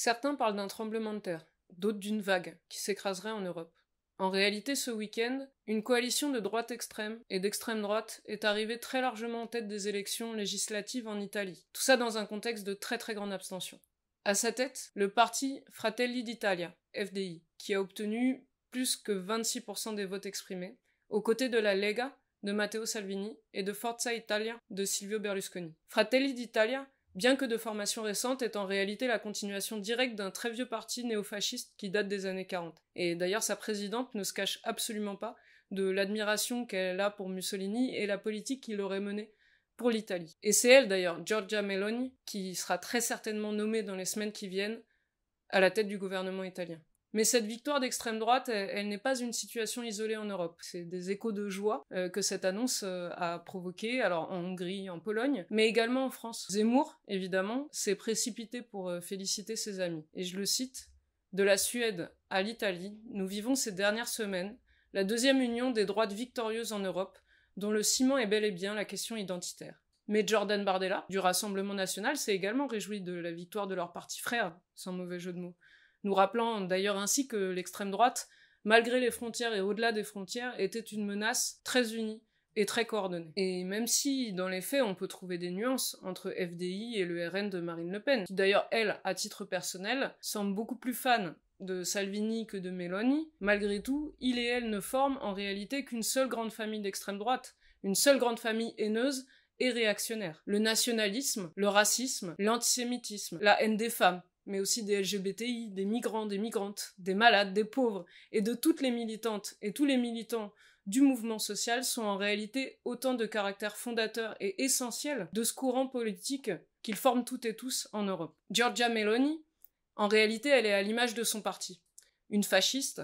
Certains parlent d'un tremblement de terre, d'autres d'une vague qui s'écraserait en Europe. En réalité, ce week-end, une coalition de droite extrême et d'extrême droite est arrivée très largement en tête des élections législatives en Italie. Tout ça dans un contexte de très très grande abstention. À sa tête, le parti Fratelli d'Italia, FDI, qui a obtenu plus que 26% des votes exprimés, aux côtés de la Lega de Matteo Salvini et de Forza Italia de Silvio Berlusconi. Fratelli d'Italia bien que de formation récente, est en réalité la continuation directe d'un très vieux parti néofasciste qui date des années 40. Et d'ailleurs, sa présidente ne se cache absolument pas de l'admiration qu'elle a pour Mussolini et la politique qu'il aurait menée pour l'Italie. Et c'est elle d'ailleurs, Giorgia Meloni, qui sera très certainement nommée dans les semaines qui viennent à la tête du gouvernement italien. Mais cette victoire d'extrême droite, elle, n'est pas une situation isolée en Europe. C'est des échos de joie euh, que cette annonce euh, a provoqué, alors en Hongrie, en Pologne, mais également en France. Zemmour, évidemment, s'est précipité pour euh, féliciter ses amis. Et je le cite, De la Suède à l'Italie, nous vivons ces dernières semaines la deuxième union des droites victorieuses en Europe, dont le ciment est bel et bien la question identitaire. Mais Jordan Bardella, du Rassemblement national, s'est également réjoui de la victoire de leur parti frère, sans mauvais jeu de mots nous rappelant d'ailleurs ainsi que l'extrême droite, malgré les frontières et au-delà des frontières, était une menace très unie et très coordonnée. Et même si, dans les faits, on peut trouver des nuances entre FDI et le RN de Marine Le Pen, qui d'ailleurs, elle, à titre personnel, semble beaucoup plus fan de Salvini que de Meloni, malgré tout, il et elle ne forment en réalité qu'une seule grande famille d'extrême droite, une seule grande famille haineuse et réactionnaire. Le nationalisme, le racisme, l'antisémitisme, la haine des femmes, mais aussi des LGBTI, des migrants, des migrantes, des malades, des pauvres, et de toutes les militantes et tous les militants du mouvement social sont en réalité autant de caractères fondateurs et essentiels de ce courant politique qu'ils forment toutes et tous en Europe. Giorgia Meloni, en réalité, elle est à l'image de son parti, une fasciste,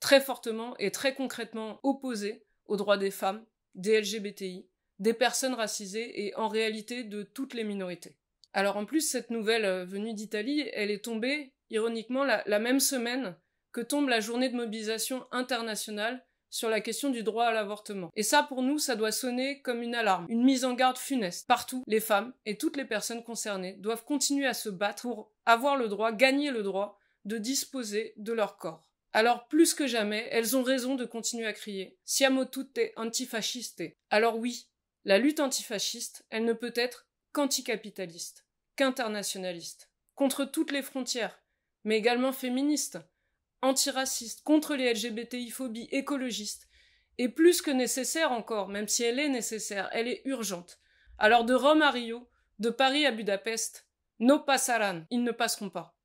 très fortement et très concrètement opposée aux droits des femmes, des LGBTI, des personnes racisées et en réalité de toutes les minorités. Alors en plus, cette nouvelle euh, venue d'Italie, elle est tombée, ironiquement, la, même semaine que tombe la journée de mobilisation internationale sur la question du droit à l'avortement. Et ça, pour nous, ça doit sonner comme une alarme, une mise en garde funeste. Partout, les femmes et toutes les personnes concernées doivent continuer à se battre pour avoir le droit, gagner le droit de disposer de leur corps. Alors plus que jamais, elles ont raison de continuer à crier Siamo tutte antifasciste. Alors oui, la lutte antifasciste, elle ne peut être qu'anticapitaliste, qu'internationaliste, contre toutes les frontières, mais également féministe, antiraciste, contre les LGBTI-phobies, écologiste, et plus que nécessaire encore, même si elle est nécessaire, elle est urgente. Alors de Rome à Rio, de Paris à Budapest, no passaran, ils ne passeront pas.